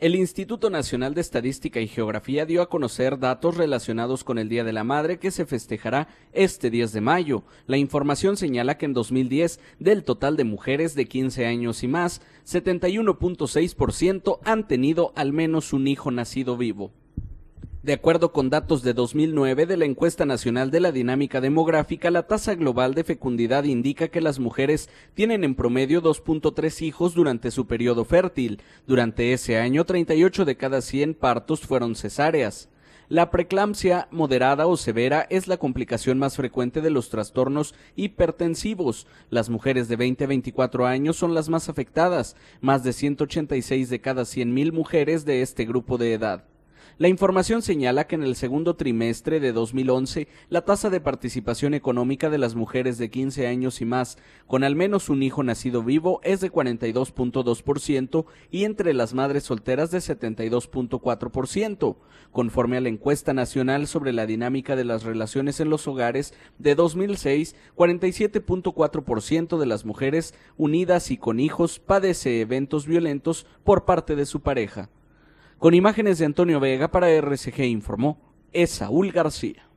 el Instituto Nacional de Estadística y Geografía dio a conocer datos relacionados con el Día de la Madre que se festejará este 10 de mayo. La información señala que en 2010, del total de mujeres de 15 años y más, 71.6% han tenido al menos un hijo nacido vivo. De acuerdo con datos de 2009 de la encuesta nacional de la dinámica demográfica, la tasa global de fecundidad indica que las mujeres tienen en promedio 2.3 hijos durante su periodo fértil. Durante ese año, 38 de cada 100 partos fueron cesáreas. La preeclampsia moderada o severa es la complicación más frecuente de los trastornos hipertensivos. Las mujeres de 20 a 24 años son las más afectadas, más de 186 de cada mil mujeres de este grupo de edad. La información señala que en el segundo trimestre de 2011, la tasa de participación económica de las mujeres de 15 años y más, con al menos un hijo nacido vivo, es de 42.2% y entre las madres solteras de 72.4%, conforme a la encuesta nacional sobre la dinámica de las relaciones en los hogares de 2006, 47.4% de las mujeres unidas y con hijos padece eventos violentos por parte de su pareja. Con imágenes de Antonio Vega para RCG informó Esaúl García.